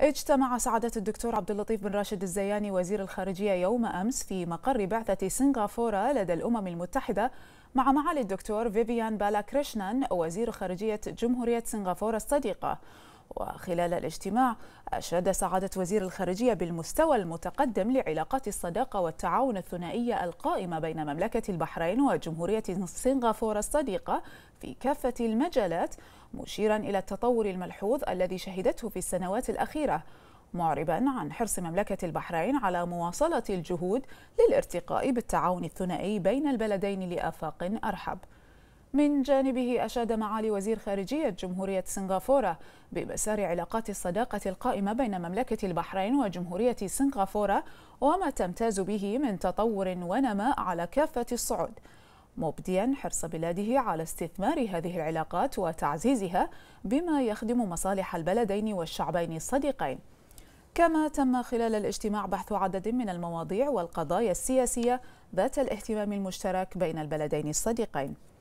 اجتمع سعادة الدكتور عبد اللطيف بن راشد الزياني وزير الخارجية يوم أمس في مقر بعثة سنغافورة لدى الأمم المتحدة مع معالي الدكتور فيفيان كريشنان وزير خارجية جمهورية سنغافورة الصديقة وخلال الاجتماع أشاد سعادة وزير الخارجية بالمستوى المتقدم لعلاقات الصداقة والتعاون الثنائية القائمة بين مملكة البحرين وجمهورية سنغافورة الصديقة في كافة المجالات مشيرا إلى التطور الملحوظ الذي شهدته في السنوات الأخيرة معربا عن حرص مملكة البحرين على مواصلة الجهود للارتقاء بالتعاون الثنائي بين البلدين لآفاق أرحب من جانبه أشاد معالي وزير خارجية جمهورية سنغافورة بمسار علاقات الصداقة القائمة بين مملكة البحرين وجمهورية سنغافورة وما تمتاز به من تطور ونماء على كافة الصعود مبديا حرص بلاده على استثمار هذه العلاقات وتعزيزها بما يخدم مصالح البلدين والشعبين الصديقين كما تم خلال الاجتماع بحث عدد من المواضيع والقضايا السياسية ذات الاهتمام المشترك بين البلدين الصديقين